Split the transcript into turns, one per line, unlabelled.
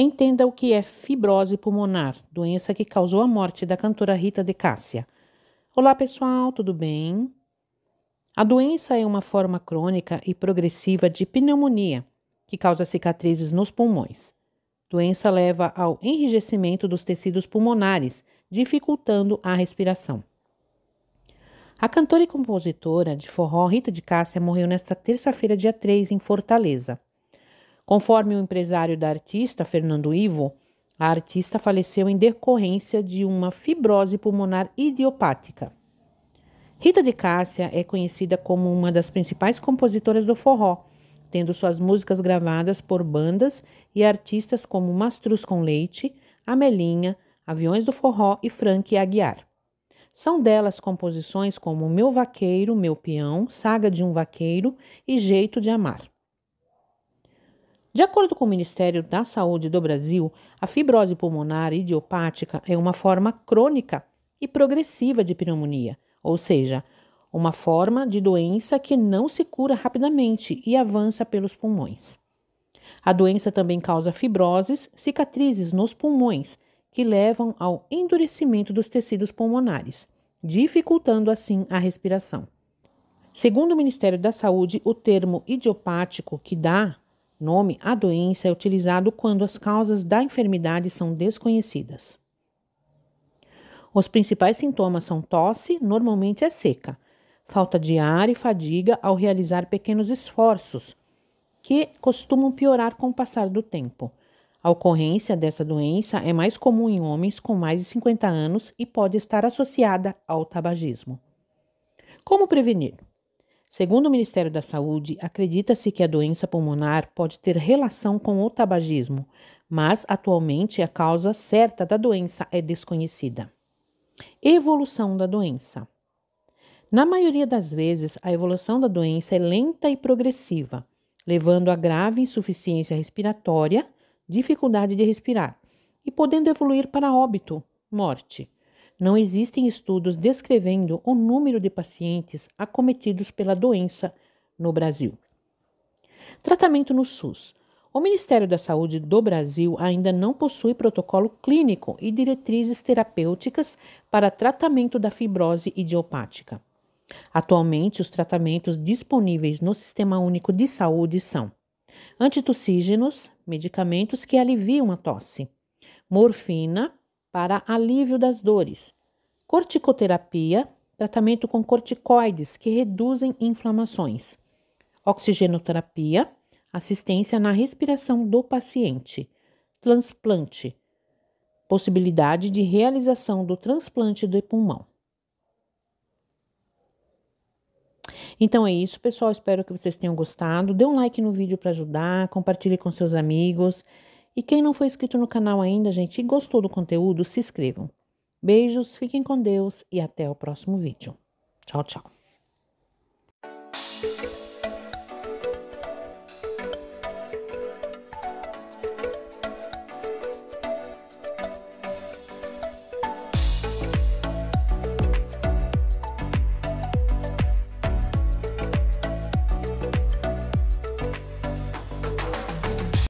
Entenda o que é fibrose pulmonar, doença que causou a morte da cantora Rita de Cássia. Olá, pessoal, tudo bem? A doença é uma forma crônica e progressiva de pneumonia, que causa cicatrizes nos pulmões. Doença leva ao enrijecimento dos tecidos pulmonares, dificultando a respiração. A cantora e compositora de forró Rita de Cássia morreu nesta terça-feira, dia 3, em Fortaleza. Conforme o empresário da artista, Fernando Ivo, a artista faleceu em decorrência de uma fibrose pulmonar idiopática. Rita de Cássia é conhecida como uma das principais compositoras do forró, tendo suas músicas gravadas por bandas e artistas como Mastruz com Leite, Amelinha, Aviões do Forró e Frank Aguiar. São delas composições como Meu Vaqueiro, Meu Peão, Saga de um Vaqueiro e Jeito de Amar. De acordo com o Ministério da Saúde do Brasil, a fibrose pulmonar idiopática é uma forma crônica e progressiva de pneumonia, ou seja, uma forma de doença que não se cura rapidamente e avança pelos pulmões. A doença também causa fibroses, cicatrizes nos pulmões, que levam ao endurecimento dos tecidos pulmonares, dificultando assim a respiração. Segundo o Ministério da Saúde, o termo idiopático que dá Nome à doença é utilizado quando as causas da enfermidade são desconhecidas. Os principais sintomas são tosse, normalmente é seca, falta de ar e fadiga ao realizar pequenos esforços, que costumam piorar com o passar do tempo. A ocorrência dessa doença é mais comum em homens com mais de 50 anos e pode estar associada ao tabagismo. Como prevenir? Segundo o Ministério da Saúde, acredita-se que a doença pulmonar pode ter relação com o tabagismo, mas atualmente a causa certa da doença é desconhecida. Evolução da doença. Na maioria das vezes, a evolução da doença é lenta e progressiva, levando a grave insuficiência respiratória, dificuldade de respirar, e podendo evoluir para óbito, morte. Não existem estudos descrevendo o número de pacientes acometidos pela doença no Brasil. Tratamento no SUS. O Ministério da Saúde do Brasil ainda não possui protocolo clínico e diretrizes terapêuticas para tratamento da fibrose idiopática. Atualmente, os tratamentos disponíveis no Sistema Único de Saúde são antitussígenos, medicamentos que aliviam a tosse, morfina, para alívio das dores. Corticoterapia, tratamento com corticoides que reduzem inflamações. Oxigenoterapia, assistência na respiração do paciente. Transplante, possibilidade de realização do transplante do pulmão. Então é isso, pessoal. Espero que vocês tenham gostado. Dê um like no vídeo para ajudar, compartilhe com seus amigos. E quem não foi inscrito no canal ainda, gente, e gostou do conteúdo, se inscrevam. Beijos, fiquem com Deus e até o próximo vídeo. Tchau, tchau.